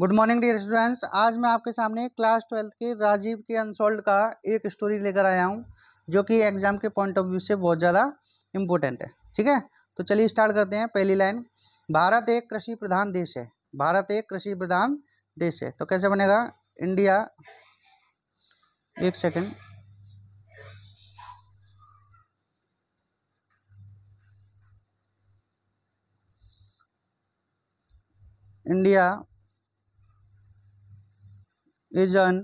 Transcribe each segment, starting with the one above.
Good morning dear students आज मैं आपके सामने क्लास ट्वेल्थ के राजीव के अनसोल्ड का एक स्टोरी लेकर आया हूं जो कि एग्ज़ाम के पॉइंट ऑफ व्यू से बहुत ज़्यादा इम्पोर्टेंट है ठीक है तो चलिए स्टार्ट करते हैं पहली लाइन भारत एक कृषि प्रधान देश है भारत एक कृषि प्रधान देश है तो कैसे बनेगा इंडिया एक second India is an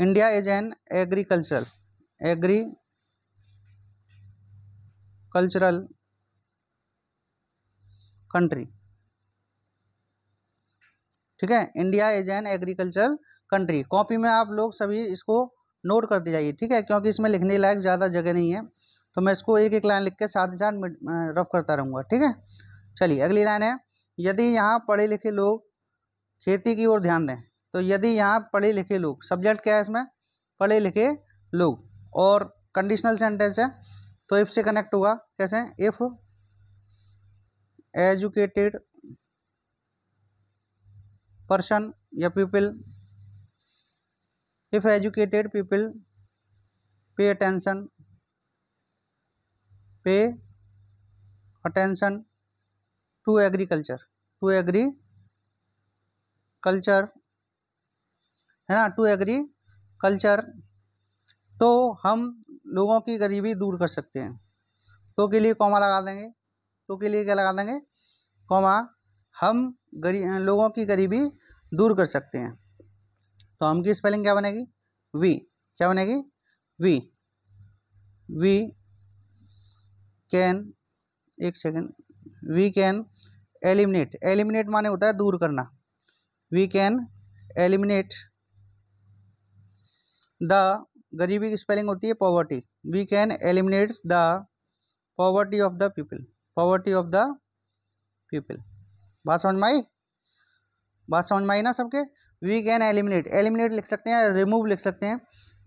India is an agricultural agri cultural country ठीक है India is an agricultural country copy में आप लोग सभी इसको नोट करते जाइए ठीक है क्योंकि इसमें लिखने लायक ज़्यादा जगह नहीं है तो मैं इसको एक एक लाइन लिख के साथ ही साथ रफ करता रहूँगा ठीक है चलिए अगली लाइन है यदि यहाँ पढ़े लिखे लोग खेती की ओर ध्यान दें तो यदि यहाँ पढ़े लिखे लोग सब्जेक्ट क्या है इसमें पढ़े लिखे लोग और कंडीशनल सेंटेंस है तो इफ़ से कनेक्ट होगा कैसे इफ़ एजुकेटेड पर्सन या people if educated people pay attention pay attention to agriculture to agri culture है ना टू एग्री कल्चर तो हम लोगों की गरीबी दूर कर सकते हैं तो के लिए कॉमा लगा देंगे तो के लिए क्या लगा देंगे कॉमा हम गरी लोगों की गरीबी दूर कर सकते हैं तो हम की स्पेलिंग क्या बनेगी वी क्या बनेगी वी वी कैन एक second we can eliminate eliminate माने होता है दूर करना वी कैन एलिमिनेट द गरीबी की स्पेलिंग होती है poverty we can eliminate the poverty of the people poverty of the people बात समझ में आई बात समझ में आई ना सबके वी कैन एलिमिनेट एलिमिनेट लिख सकते हैं रिमूव लिख सकते हैं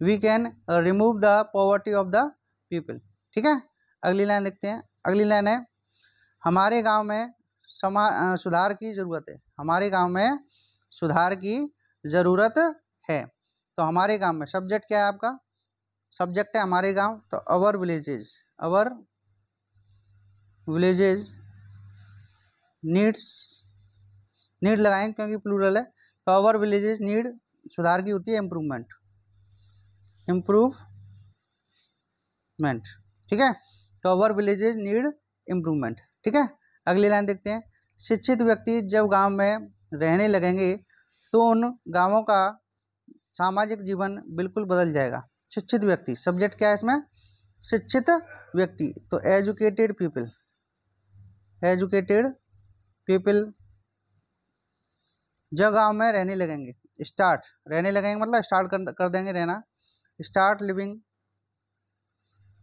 we can remove the poverty of the people ठीक है अगली लाइन देखते हैं अगली लाइन है हमारे गांव में समा सुधार की ज़रूरत है हमारे गांव में सुधार की ज़रूरत है तो हमारे गांव में सब्जेक्ट क्या है आपका सब्जेक्ट है हमारे गांव तो our villages our villages needs need लगाएंगे क्योंकि प्लूरल है तो अवर विलेजेस नीड सुधार की होती है इम्प्रूवमेंट इम्प्रूवमेंट ठीक है तो अवर विलेजेस नीड इम्प्रूवमेंट ठीक है अगली लाइन देखते हैं शिक्षित व्यक्ति जब गांव में रहने लगेंगे तो उन गांवों का सामाजिक जीवन बिल्कुल बदल जाएगा शिक्षित व्यक्ति सब्जेक्ट क्या है इसमें शिक्षित व्यक्ति तो एजुकेटेड पीपल एजुकेटेड पीपल जो गाँव में रहने लगेंगे स्टार्ट रहने लगेंगे मतलब स्टार्ट कर, कर देंगे रहना start living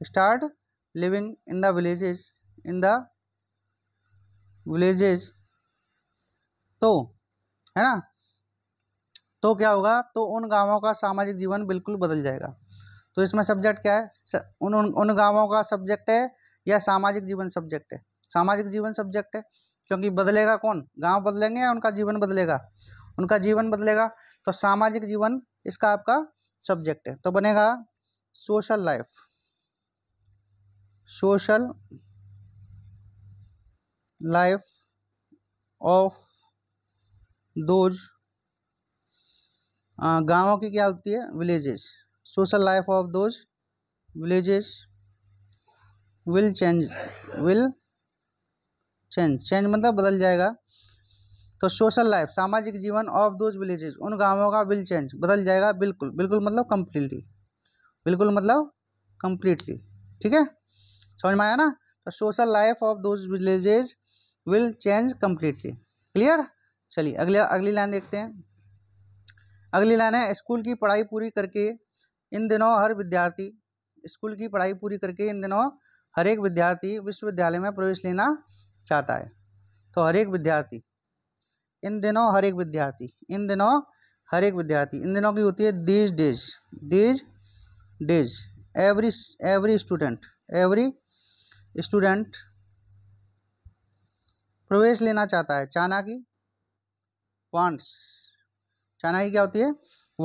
start living in the villages in the villages तो है ना तो क्या होगा तो उन गांवों का सामाजिक जीवन बिल्कुल बदल जाएगा तो इसमें सब्जेक्ट क्या है स, उन उन, उन गांवों का सब्जेक्ट है या सामाजिक जीवन सब्जेक्ट है सामाजिक जीवन सब्जेक्ट है क्योंकि बदलेगा कौन गांव बदलेंगे या उनका जीवन बदलेगा उनका जीवन बदलेगा तो सामाजिक जीवन इसका आपका सब्जेक्ट है तो बनेगा social life social life of those गाँवों की क्या होती है villages social life of those villages will change will change change मतलब बदल जाएगा तो सोशल लाइफ सामाजिक जीवन ऑफ दोज विलेजेस उन गांवों का विल चेंज बदल जाएगा बिल्कुल बिल्कुल मतलब कम्प्लीटली बिल्कुल मतलब कम्प्लीटली ठीक है समझ में आया ना तो social life of those villages will change completely clear चलिए अगले अगली लाइन देखते हैं अगली लाइन है स्कूल की पढ़ाई पूरी करके इन दिनों हर विद्यार्थी स्कूल की पढ़ाई पूरी करके इन दिनों हर एक विद्यार्थी विश्वविद्यालय में प्रवेश लेना चाहता है तो हर एक विद्यार्थी इन दिनों हर एक विद्यार्थी इन दिनों हर एक विद्यार्थी इन दिनों की होती है these days these days every every student every student प्रवेश लेना चाहता है चाना की वांट्स चाइना की क्या होती है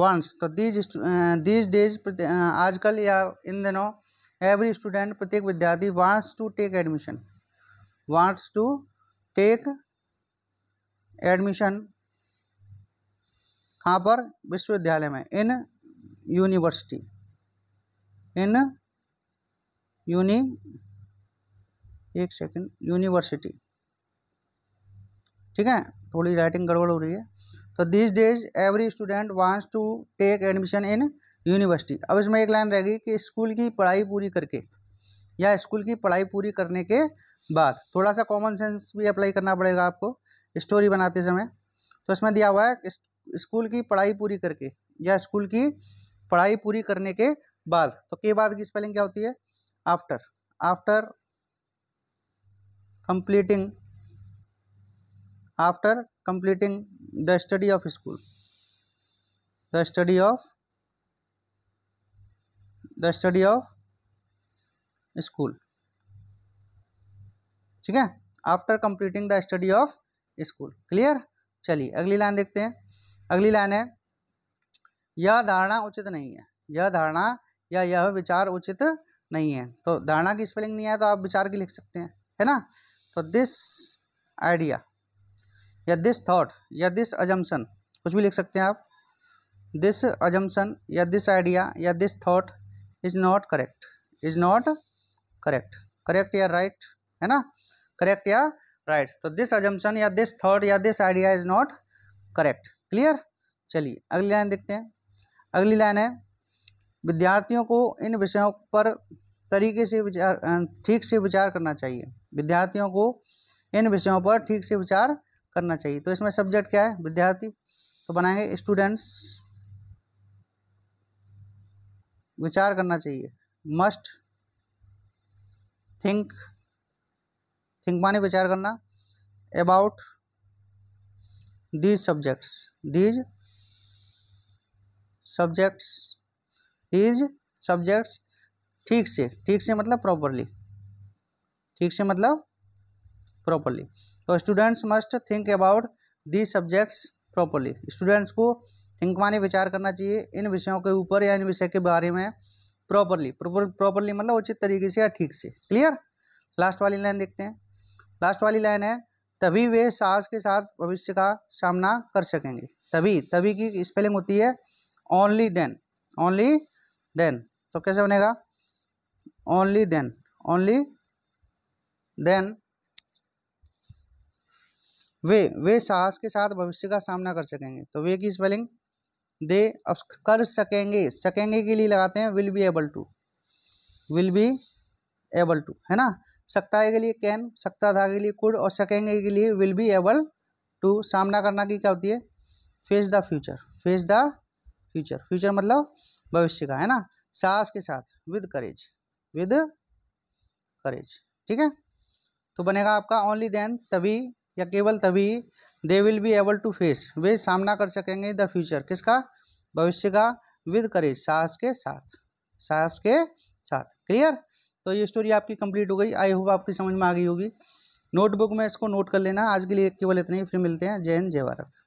वंस तो दीज दीज डेज आजकल या इन दिनों एवरी स्टूडेंट प्रत्येक विद्यार्थी wants to take admission wants to take admission कहाँ पर विश्वविद्यालय में इन यूनिवर्सिटी इन यूनि एक सेकंड यूनिवर्सिटी ठीक है थोड़ी राइटिंग गड़बड़ हो रही है तो this days every student wants to take admission in university अब इसमें एक लाइन रहेगी कि स्कूल की पढ़ाई पूरी करके या स्कूल की पढ़ाई पूरी करने के बाद थोड़ा सा कॉमन सेंस भी अप्लाई करना पड़ेगा आपको स्टोरी बनाते समय तो इसमें दिया हुआ है स्कूल की पढ़ाई पूरी करके या स्कूल की पढ़ाई पूरी करने के बाद तो के बाद की स्पेलिंग क्या होती है after after completing after completing the study of school the study of the study of school ठीक है after completing the study of school clear चलिए अगली लाइन देखते हैं अगली लाइन है यह धारणा उचित नहीं है यह धारणा या यह विचार उचित नहीं है तो धारणा की स्पेलिंग नहीं है तो आप विचार की लिख सकते हैं है ना तो दिस आइडिया या दिस थाट या दिस अजम्पन कुछ भी लिख सकते हैं आप दिस अजम्पन या दिस आइडिया या this thought is not correct is not correct correct या राइट right, है ना करेक्ट या राइट right. तो दिस अजम्पन या दिस थाट या this idea is not correct clear चलिए अगली लाइन देखते हैं अगली लाइन है विद्यार्थियों को इन विषयों पर तरीके से विचार ठीक से विचार करना चाहिए विद्यार्थियों को इन विषयों पर ठीक से विचार करना चाहिए तो इसमें सब्जेक्ट क्या है विद्यार्थी तो बनाएंगे स्टूडेंट्स विचार करना चाहिए मस्ट थिंक थिंक माने विचार करना about these subjects these subjects these subjects ठीक से ठीक से मतलब प्रॉपरली ठीक से मतलब प्रॉपरली तो students must think about the subjects properly students को थिंक माने विचार करना चाहिए इन विषयों के ऊपर या इन विषय के बारे में प्रॉपरली प्रॉपरली मतलब उचित तरीके से या ठीक से क्लियर लास्ट वाली लाइन देखते हैं लास्ट वाली लाइन है तभी वे साहस के साथ भविष्य का सामना कर सकेंगे तभी तभी की स्पेलिंग होती है ओनली देन ओनली देन तो कैसे बनेगा ओनली देन ओनली देन वे वे साहस के साथ भविष्य का सामना कर सकेंगे तो वे की स्पेलिंग दे अब कर सकेंगे सकेंगे के लिए लगाते हैं will be able to will be able to है ना सकता है के लिए कैन सकता था के लिए कुड और सकेंगे के लिए विल बी एबल टू सामना करना की क्या होती है face the future face the future future मतलब भविष्य का है ना साहस के साथ विद करेज विद करेज ठीक है तो बनेगा आपका ओनली देन तभी या केवल तभी they will be able to face वे सामना कर सकेंगे द फ्यूचर किसका भविष्य का विद करेज साहस के साथ साहस के साथ क्लियर तो ये स्टोरी आपकी कंप्लीट हो गई आई होप आपकी समझ में आ गई होगी नोटबुक में इसको नोट कर लेना आज के लिए केवल इतने ही फिर मिलते हैं जय हिंद जय भारत